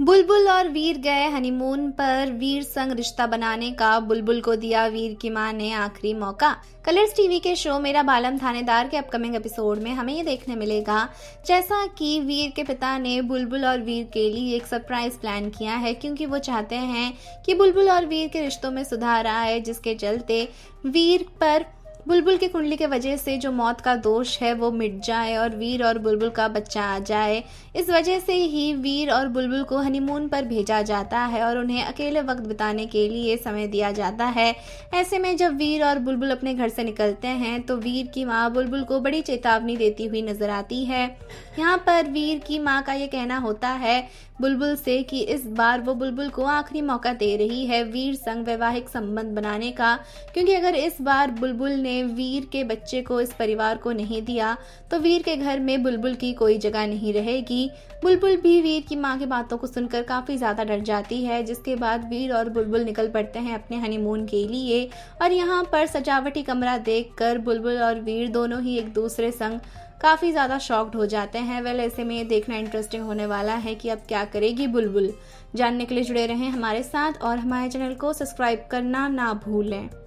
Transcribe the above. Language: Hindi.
बुलबुल और वीर गए हनीमून पर वीर संग रिश्ता बनाने का बुलबुल को दिया वीर की मां ने आखिरी मौका कलर्स टीवी के शो मेरा बालम थानेदार के अपकमिंग एपिसोड में हमें ये देखने मिलेगा जैसा कि वीर के पिता ने बुलबुल और वीर के लिए एक सरप्राइज प्लान किया है क्योंकि वो चाहते हैं कि बुलबुल और वीर के रिश्तों में सुधार आए जिसके चलते वीर पर बुलबुल की कुंडली के वजह से जो मौत का दोष है वो मिट जाए और वीर और बुलबुल का बच्चा आ जाए इस वजह से ही वीर और बुलबुल को हनीमून पर भेजा जाता है और उन्हें अकेले वक्त बिताने के लिए समय दिया जाता है ऐसे में जब वीर और बुलबुल अपने घर से निकलते हैं तो वीर की माँ बुलबुल को बड़ी चेतावनी देती हुई नजर आती है यहाँ पर वीर की माँ का ये कहना होता है बुलबुल से कि इस बार वो बुलबुल को आखिरी मौका दे रही है वीर संग वैवाहिक संबंध बनाने का क्योंकि अगर इस बार बुलबुल ने ने वीर के बच्चे को इस परिवार को नहीं दिया तो वीर के घर में बुलबुल की कोई जगह नहीं रहेगी बुलबुल भी वीर की माँ की बातों को सुनकर काफ़ी ज़्यादा डर जाती है जिसके बाद वीर और बुलबुल निकल पड़ते हैं अपने हनीमून के लिए और यहाँ पर सजावटी कमरा देख बुलबुल और वीर दोनों ही एक दूसरे संग काफ़ी ज़्यादा शॉक्ड हो जाते हैं वेल ऐसे में देखना इंटरेस्टिंग होने वाला है कि अब क्या करेगी बुलबुल जानने के लिए जुड़े रहें हमारे साथ और हमारे चैनल को सब्सक्राइब करना ना भूलें